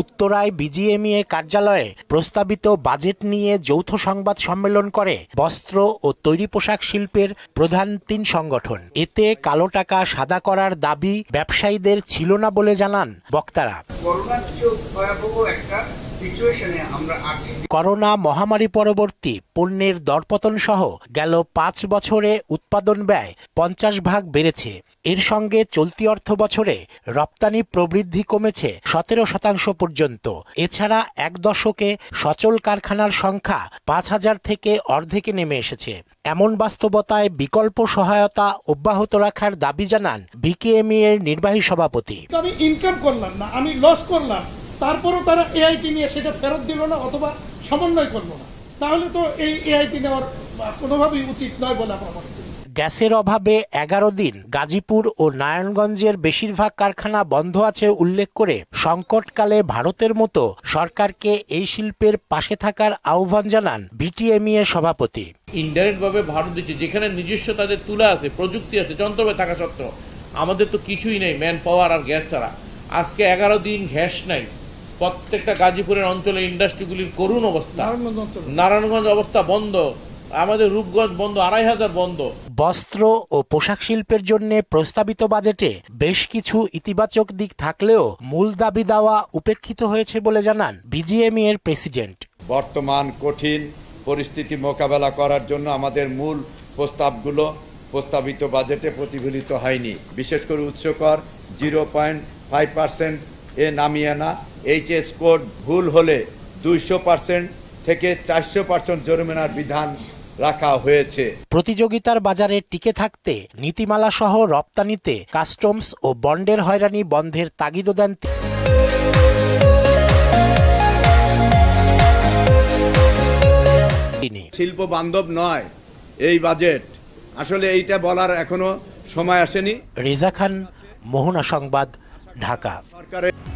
উত্তরায় বিজিএমইএ কার্যালয়ে প্রস্তাবিত বাজেট নিয়ে যৌথ সংবাদ সম্মেলন করে বস্ত্র ও তৈরি পোশাক শিল্পের প্রধান তিন সংগঠন এতে কালো টাকা সাদা করার দাবি ব্যবসায়ীদের ছিল না বলে জানান বক্তারা করোনা একটা করোনা মহামারী পরবর্তী পণ্যের দরপতন সহ গেল পাঁচ বছরে উৎপাদন ব্যয় পঞ্চাশ ভাগ বেড়েছে এর সঙ্গে চলতি অর্থ বছরে রপ্তানি প্রবৃদ্ধি কমেছে সতেরো শতাংশ পর্যন্ত এছাড়া এক দশকে সচল কারখানার সংখ্যা পাঁচ হাজার থেকে অর্ধেকে নেমে এসেছে এমন বাস্তবতায় বিকল্প সহায়তা অব্যাহত রাখার দাবি জানান বিকেএমই এর নির্বাহী সভাপতি আমি ইনকাম করলাম না আমি লস করলাম তারপরও তারা এআইটি নিয়ে সেটা ফেরত দিল না অথবা সমন্বয় করলো না তাহলে তো এই এআইটি নেওয়ার কোনোভাবেই উচিত নয় বলে আমার মনে গ্যাসের অভাবে এগারো দিন গাজীপুর ও নারায়ণগঞ্জের বেশিরভাগ কারখানা বন্ধ আছে উল্লেখ করে সংকটকালে ভারতের মতো সরকারকে এই শিল্পের পাশে থাকার আহ্বান জানান বিটিএমইএর e সভাপতি ইনডাইরেক্টভাবে ভারত দিচ্ছে যেখানে নিজস্ব তাদের তুলে আছে প্রযুক্তি আছে যন্ত্রপে থাকা সত্ত্বেও আমাদের তো কিছুই নেই ম্যান পাওয়ার আর গ্যাস ছাড়া আজকে এগারো দিন গ্যাস নাই প্রত্যেকটা গাজীপুরের অঞ্চলে ইন্ডাস্ট্রিগুলির করুণ অবস্থা নারায়ণগঞ্জ অবস্থা বন্ধ আমাদের রূপগঞ্জ বন্ধ আড়াই হাজার বন্ধ বস্ত্র ও পোশাক শিল্পের জন্য প্রস্তাবিত বাজেটে বেশ কিছু ইতিবাচক দিক থাকলেও মূল দাবি দেওয়া উপেক্ষিত হয়েছে বলে জানান বিজিএমই e এর প্রেসিডেন্ট বর্তমান কঠিন পরিস্থিতি মোকাবেলা করার জন্য আমাদের মূল প্রস্তাবগুলো প্রস্তাবিত বাজেটে প্রতিফলিত হয়নি বিশেষ করে উচ্চকর জিরো পয়েন্ট ফাইভ পার্সেন্ট এ নামিয়ে আনা এইচএস কোড ভুল হলে দুইশো পার্সেন্ট থেকে চারশো পার্সেন্ট জরিমানার বিধান রাখা হয়েছে প্রতিযোগিতার বাজারে টিকে থাকতে নীতিমালা সহ রপ্তানিতে কাস্টমস ও বন্ডের হয়রানি বন্ধের তাগিদ দেন তিনি শিল্প বান্ধব নয় এই বাজেট আসলে এইটা বলার এখনো সময় আসেনি রেজা খান মোহনা সংবাদ ঢাকা সরকারের